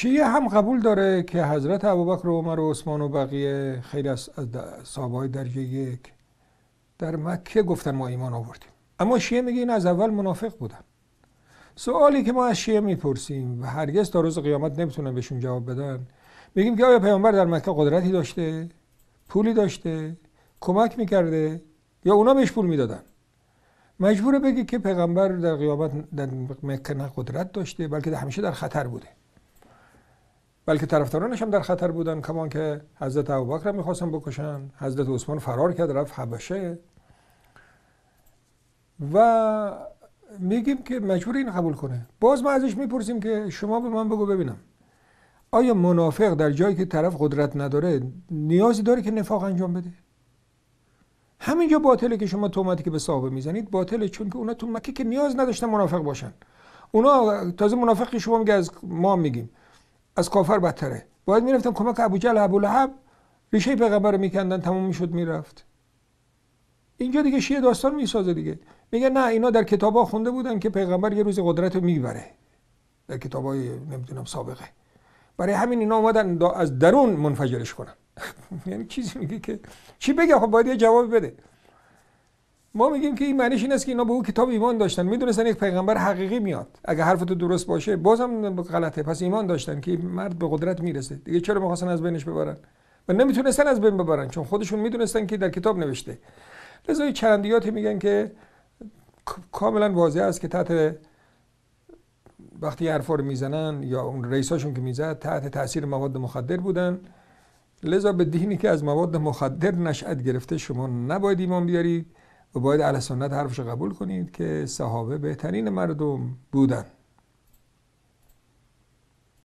شیعه هم قبول داره که حضرت ابوبکر و عمر و عثمان و بقیه خیلی از صحابه های درجه یک در مکه گفتن ما ایمان آوردیم اما شیعه میگه این از اول منافق بودن سوالی که ما از شیعه میپرسیم و هرگز تا روز قیامت نمیتونن بهشون جواب بدن میگیم که آیا پیامبر در مکه قدرتی داشته پولی داشته کمک میکرده یا اونا بهش پول میدادن مجبوره بگی که پیغمبر در قیامت در مکه نه قدرت داشته بلکه همیشه در خطر بوده بلکه طرفدارانش هم در خطر بودن کمان که حضرت ابوبکر رو میخواستن بکشن حضرت عثمان فرار کرد رفت حبشه و میگیم که مجبور این قبول کنه باز ما ازش میپرسیم که شما به من بگو ببینم آیا منافق در جایی که طرف قدرت نداره نیازی داره که نفاق انجام بده همینجا باطله که شما تومتی که به صحابه میزنید باطله چون که اونا تو مکه که نیاز نداشتن منافق باشن اونا تازه منافقی شما میگه از ما میگیم از کافر بدتره باید میرفتن کمک ابو لحب، ریشه پیغمبر میکندن تمام میشد میرفت اینجا دیگه شیعه داستان میسازه دیگه میگه نه اینا در ها خونده بودن که پیغمبر یه روز قدرت رو میبره در های نمیدونم سابقه برای همین اینا آمدن از درون منفجرش کنن یعنی چیزی میگه که چی بگه خب باید یه جواب بده ما میگیم که این معنیش این است که اینا به او کتاب ایمان داشتن میدونستن یک پیغمبر حقیقی میاد اگر حرف تو درست باشه بازم غلطه پس ایمان داشتن که مرد به قدرت میرسه دیگه چرا میخواستن از بینش ببرن و نمیتونستن از بین ببرن چون خودشون میدونستن که در کتاب نوشته لذا چرندیاتی میگن که کاملا واضح است که تحت وقتی حرفا رو میزنن یا اون رئیساشون که میزد تحت تاثیر مواد مخدر بودن لذا به دینی که از مواد مخدر نشأت گرفته شما نباید ایمان بیارید و باید علی سنت حرفش قبول کنید که صحابه بهترین مردم بودند